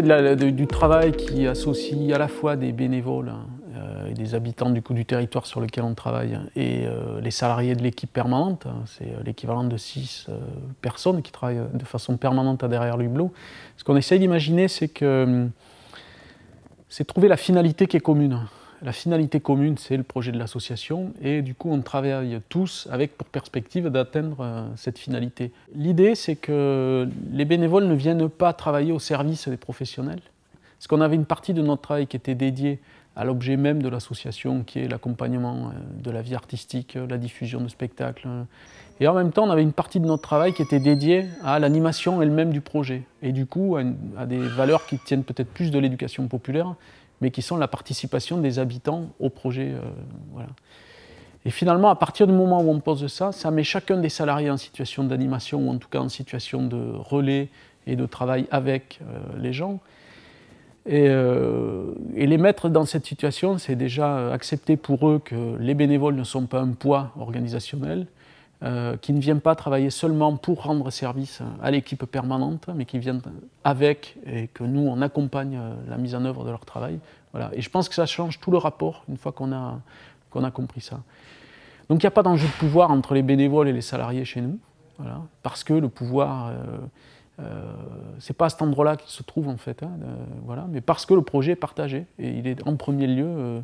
du travail qui associe à la fois des bénévoles hein, euh, et des habitants du coup du territoire sur lequel on travaille et euh, les salariés de l'équipe permanente, hein, c'est euh, l'équivalent de six personnes qui travaillent de façon permanente à derrière l'hublot. Ce qu'on essaye d'imaginer, c'est que hum, c'est trouver la finalité qui est commune la finalité commune, c'est le projet de l'association, et du coup, on travaille tous avec pour perspective d'atteindre euh, cette finalité. L'idée, c'est que les bénévoles ne viennent pas travailler au service des professionnels, parce qu'on avait une partie de notre travail qui était dédiée à l'objet même de l'association, qui est l'accompagnement euh, de la vie artistique, la diffusion de spectacles. Et en même temps, on avait une partie de notre travail qui était dédiée à l'animation elle-même du projet, et du coup à, des valeurs qui tiennent peut-être plus de l'éducation populaire mais qui sont la participation des habitants au projet. Euh, et finalement, à partir du moment où on pose ça, ça met chacun des salariés en situation d'animation, ou en tout cas en situation de relais et de travail avec euh, les gens. Euh, et, les mettre dans cette situation, c'est déjà accepter pour eux que les bénévoles ne sont pas un poids organisationnel, qu'ils ne viennent pas travailler seulement pour rendre service à l'équipe permanente, mais qu'ils viennent avec et que nous, on accompagne la mise en œuvre de leur travail. Et je pense que ça change tout le rapport une fois qu'on a, qu'on a compris ça. Donc il n'y a pas d'enjeu de pouvoir entre les bénévoles et les salariés chez nous, voilà, parce que le pouvoir, euh, euh c'est pas à cet endroit-là qu'il se trouve en fait, hein, euh, voilà, mais parce que le projet est partagé et il est en premier lieu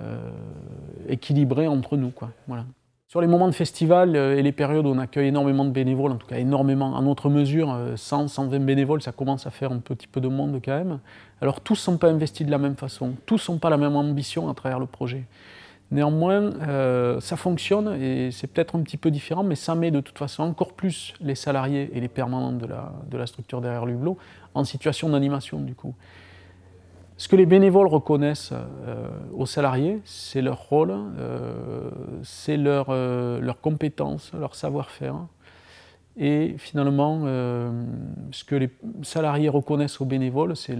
euh, équilibré entre nous, quoi, sur les moments de festival euh, et les périodes où on accueille énormément de bénévoles, en tout cas énormément, en autre mesure, 100, euh, 120 bénévoles, ça commence à faire un petit peu de monde quand même. Alors tous ne sont pas investis de la même façon, tous n'ont pas la même ambition à travers le projet. Néanmoins, euh, ça fonctionne et c'est peut-être un petit peu différent, mais ça met de toute façon encore plus les salariés et les permanents de la, de la structure derrière l'hublot en situation d'animation du coup. Ce que les bénévoles reconnaissent euh, aux salariés, c'est leur rôle, euh, c'est euh, leur compétence, leur savoir-faire. Et finalement, ce que les salariés reconnaissent aux bénévoles, c'est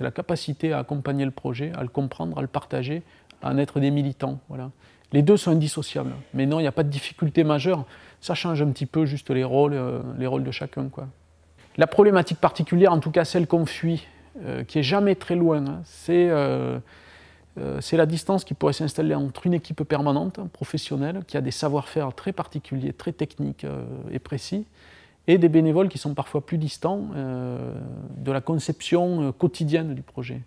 la capacité à accompagner le projet, à le comprendre, à le partager, à en être des militants. Voilà. Les deux sont indissociables. Mais non, il n'y a pas de difficulté majeure. Ça change un petit peu juste les rôles, les rôles de chacun. La problématique particulière, en tout cas celle qu'on fuit, euh, qui est jamais très loin. Hein. Euh, euh, c'est la distance qui pourrait s'installer entre une équipe permanente, hein, professionnelle, qui a des savoir-faire très particuliers, très techniques et précis, et des bénévoles qui sont parfois plus distants de la conception quotidienne du projet.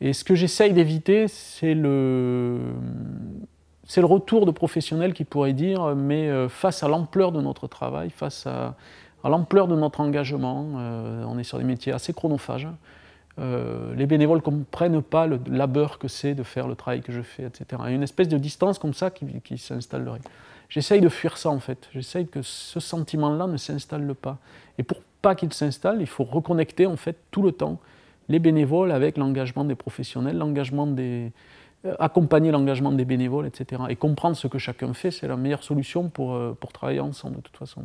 Et ce que j'essaye d'éviter, c'est le, c'est le retour de professionnels qui pourraient dire, mais face à l'ampleur de notre travail, face à, à l'ampleur de notre engagement. Euh, on est sur des métiers assez chronophages. Euh, les bénévoles ne comprennent pas le labeur que c'est de faire le travail que je fais, etc. Il y a une espèce de distance comme ça qui, qui s'installerait. J'essaye de fuir ça en fait. J'essaye que ce sentiment-là ne s'installe pas. Et pour pas qu'il s'installe, il faut reconnecter en fait tout le temps les bénévoles avec l'engagement des professionnels, l'engagement des, euh, accompagner l'engagement des bénévoles, etc. Et comprendre ce que chacun fait, c'est la meilleure solution pour, pour travailler ensemble de toute façon.